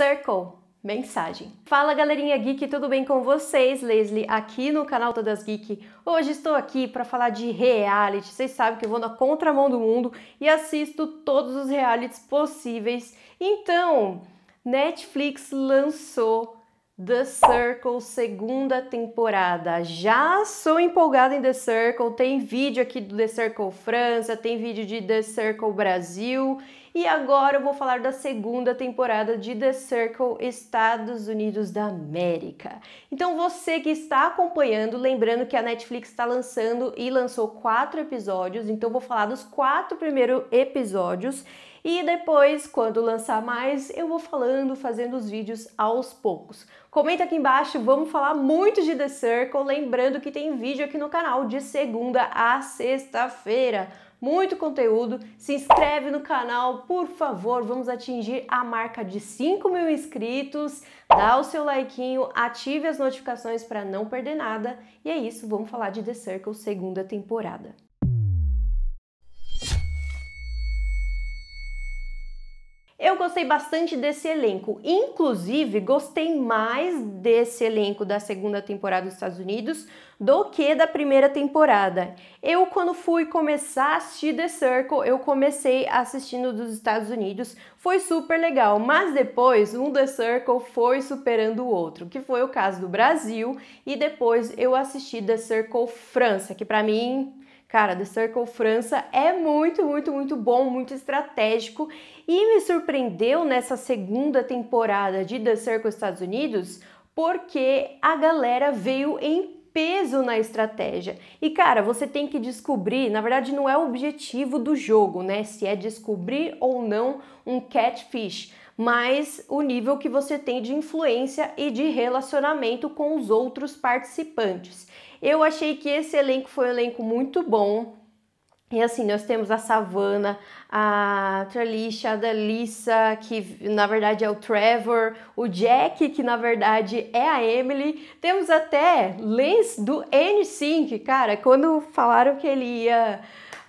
Circle, mensagem. Fala galerinha geek, tudo bem com vocês? Leslie aqui no canal Todas Geek. Hoje estou aqui para falar de reality. Vocês sabem que eu vou na contramão do mundo e assisto todos os realities possíveis. Então, Netflix lançou The Circle segunda temporada. Já sou empolgada em The Circle. Tem vídeo aqui do The Circle França, tem vídeo de The Circle Brasil e agora eu vou falar da segunda temporada de The Circle Estados Unidos da América. Então você que está acompanhando, lembrando que a Netflix está lançando e lançou quatro episódios, então vou falar dos quatro primeiros episódios. E depois, quando lançar mais, eu vou falando, fazendo os vídeos aos poucos. Comenta aqui embaixo, vamos falar muito de The Circle, lembrando que tem vídeo aqui no canal de segunda a sexta-feira muito conteúdo. Se inscreve no canal, por favor. Vamos atingir a marca de 5 mil inscritos. Dá o seu like, ative as notificações para não perder nada. E é isso, vamos falar de The Circle segunda temporada. Eu gostei bastante desse elenco, inclusive gostei mais desse elenco da segunda temporada dos Estados Unidos do que da primeira temporada. Eu, quando fui começar a assistir The Circle, eu comecei assistindo dos Estados Unidos, foi super legal, mas depois um The Circle foi superando o outro, que foi o caso do Brasil, e depois eu assisti The Circle França, que para mim Cara, The Circle França é muito, muito, muito bom, muito estratégico e me surpreendeu nessa segunda temporada de The Circle Estados Unidos porque a galera veio em peso na estratégia. E cara, você tem que descobrir, na verdade não é o objetivo do jogo, né, se é descobrir ou não um catfish, mas o nível que você tem de influência e de relacionamento com os outros participantes. Eu achei que esse elenco foi um elenco muito bom. E assim, nós temos a Savannah, a Tralisha, a Dalissa, que na verdade é o Trevor, o Jack, que na verdade é a Emily. Temos até Lance do N5, cara, quando falaram que ele ia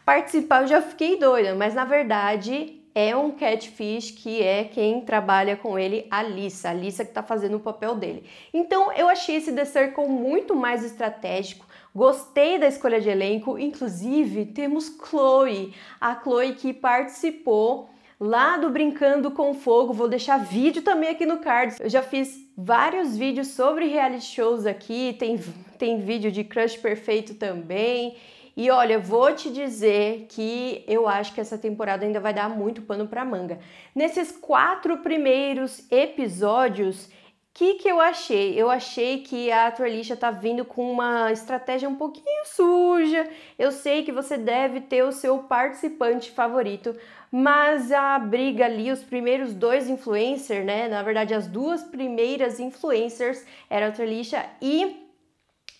participar eu já fiquei doida, mas na verdade é um catfish, que é quem trabalha com ele, a Lisa, a Lisa que está fazendo o papel dele. Então eu achei esse The Circle muito mais estratégico, Gostei da escolha de elenco, inclusive temos Chloe, a Chloe que participou lá do Brincando com Fogo. Vou deixar vídeo também aqui no card. Eu já fiz vários vídeos sobre reality shows aqui, tem, tem vídeo de Crush Perfeito também. E olha, vou te dizer que eu acho que essa temporada ainda vai dar muito pano para manga. Nesses quatro primeiros episódios, o que, que eu achei? Eu achei que a Trelixa tá vindo com uma estratégia um pouquinho suja. Eu sei que você deve ter o seu participante favorito, mas a briga ali, os primeiros dois influencers, né? Na verdade, as duas primeiras influencers era a Trelixa e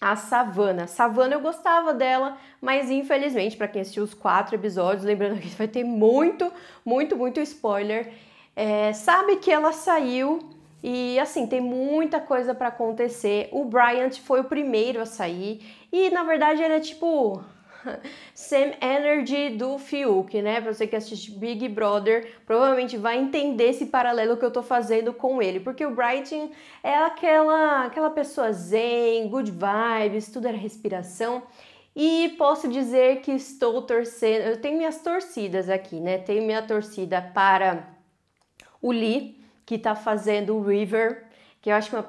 a Savana. Savana eu gostava dela, mas infelizmente, para quem assistiu os quatro episódios, lembrando que vai ter muito, muito, muito spoiler, é, sabe que ela saiu e assim, tem muita coisa para acontecer. O Bryant foi o primeiro a sair e na verdade ele é tipo Same Energy do Fiuk, né? Pra você que assiste Big Brother, provavelmente vai entender esse paralelo que eu tô fazendo com ele, porque o Brighton é aquela, aquela pessoa zen, good vibes, tudo era é respiração. E posso dizer que estou torcendo, eu tenho minhas torcidas aqui, né? Tenho minha torcida para o Lee, que tá fazendo o River que eu acho é uma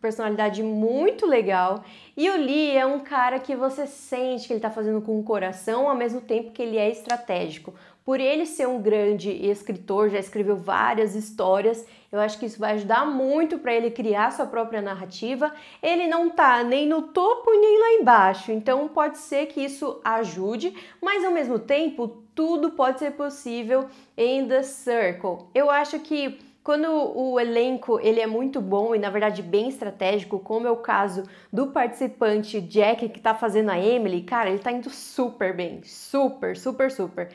personalidade muito legal. E o Lee é um cara que você sente que ele está fazendo com o coração, ao mesmo tempo que ele é estratégico. Por ele ser um grande escritor, já escreveu várias histórias, eu acho que isso vai ajudar muito para ele criar sua própria narrativa. Ele não está nem no topo nem lá embaixo, então pode ser que isso ajude, mas ao mesmo tempo tudo pode ser possível em The Circle. Eu acho que quando o elenco ele é muito bom e na verdade bem estratégico, como é o caso do participante Jack que tá fazendo a Emily, cara, ele tá indo super bem, super, super, super.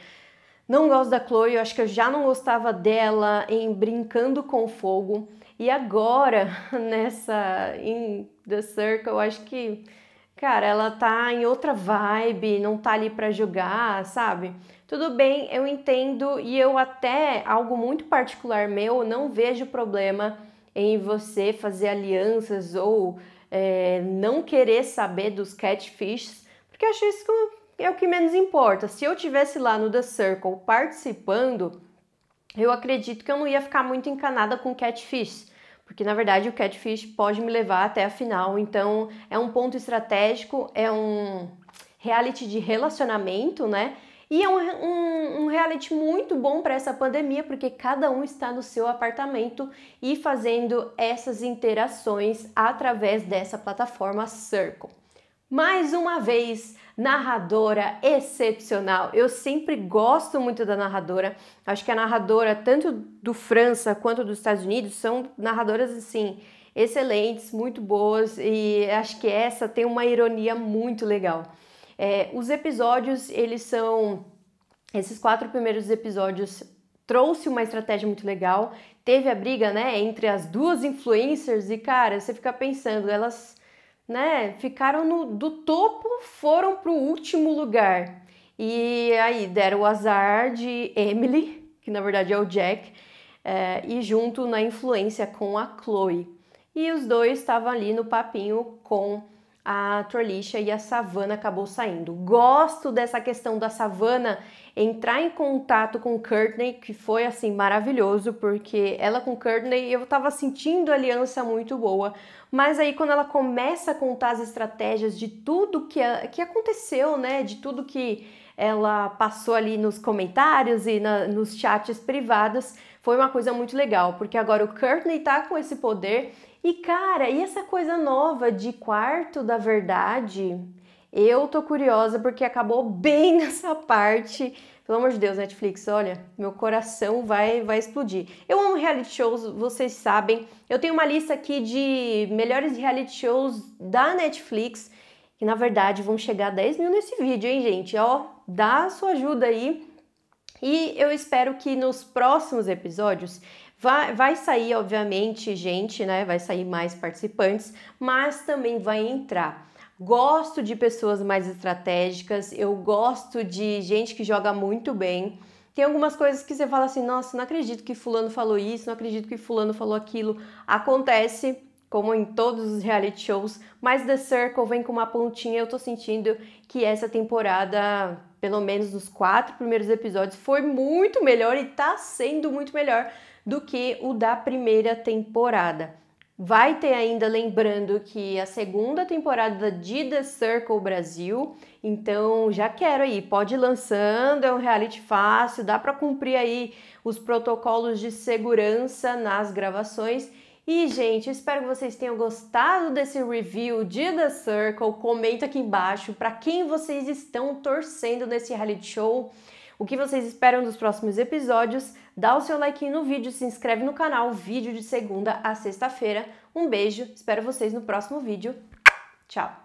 Não gosto da Chloe, eu acho que eu já não gostava dela em Brincando com Fogo e agora nessa em The Circle, eu acho que cara, ela tá em outra vibe, não tá ali para julgar, sabe? Tudo bem, eu entendo e eu até algo muito particular meu, não vejo problema em você fazer alianças ou é, não querer saber dos catfishes, porque acho isso é o que menos importa. Se eu tivesse lá no The Circle participando, eu acredito que eu não ia ficar muito encanada com catfish porque na verdade o catfish pode me levar até a final. Então é um ponto estratégico, é um reality de relacionamento, né? E é um, um, um reality muito bom para essa pandemia, porque cada um está no seu apartamento e fazendo essas interações através dessa plataforma Circle. Mais uma vez, narradora excepcional. Eu sempre gosto muito da narradora. Acho que a narradora, tanto do França quanto dos Estados Unidos, são narradoras assim excelentes, muito boas e acho que essa tem uma ironia muito legal. É, os episódios, eles são. Esses quatro primeiros episódios trouxe uma estratégia muito legal. Teve a briga, né, entre as duas influencers e, cara, você fica pensando, elas né? Ficaram no, do topo, foram para o último lugar. E aí deram o azar de Emily, que na verdade é o Jack, é, e junto na influência com a Chloe. E os dois estavam ali no papinho com a Trolisha e a savana acabou saindo. Gosto dessa questão da savana entrar em contato com Courtney, que foi assim maravilhoso, porque ela com Courtney eu tava sentindo aliança muito boa, mas aí quando ela começa a contar as estratégias de tudo que, a, que aconteceu, né, de tudo que ela passou ali nos comentários e na, nos chats privados, foi uma coisa muito legal, porque agora o Courtney tá com esse poder e cara, e essa coisa nova de quarto da verdade? Eu tô curiosa porque acabou bem nessa parte. Pelo amor de Deus, Netflix, olha, meu coração vai vai explodir. Eu amo reality shows, vocês sabem. Eu tenho uma lista aqui de melhores reality shows da Netflix, que na verdade vão chegar a 10 mil nesse vídeo, hein, gente? Ó, dá a sua ajuda aí. E eu espero que nos próximos episódios vai, vai sair, obviamente, gente, né? Vai sair mais participantes, mas também vai entrar. Gosto de pessoas mais estratégicas, eu gosto de gente que joga muito bem. Tem algumas coisas que você fala assim: nossa, não acredito que Fulano falou isso, não acredito que Fulano falou aquilo. Acontece, como em todos os reality shows, mas The Circle vem com uma pontinha. Eu tô sentindo que essa temporada pelo menos nos quatro primeiros episódios, foi muito melhor e tá sendo muito melhor do que o da primeira temporada. Vai ter ainda, lembrando que a segunda temporada de The Circle Brasil, então já quero aí, pode ir lançando, é um reality fácil, dá para cumprir aí os protocolos de segurança nas gravações e, gente, espero que vocês tenham gostado desse review de The Circle. Comenta aqui embaixo para quem vocês estão torcendo nesse reality show o que vocês esperam dos próximos episódios, dá o seu like no vídeo, se inscreve no canal, vídeo de segunda a sexta-feira. Um beijo, espero vocês no próximo vídeo. Tchau!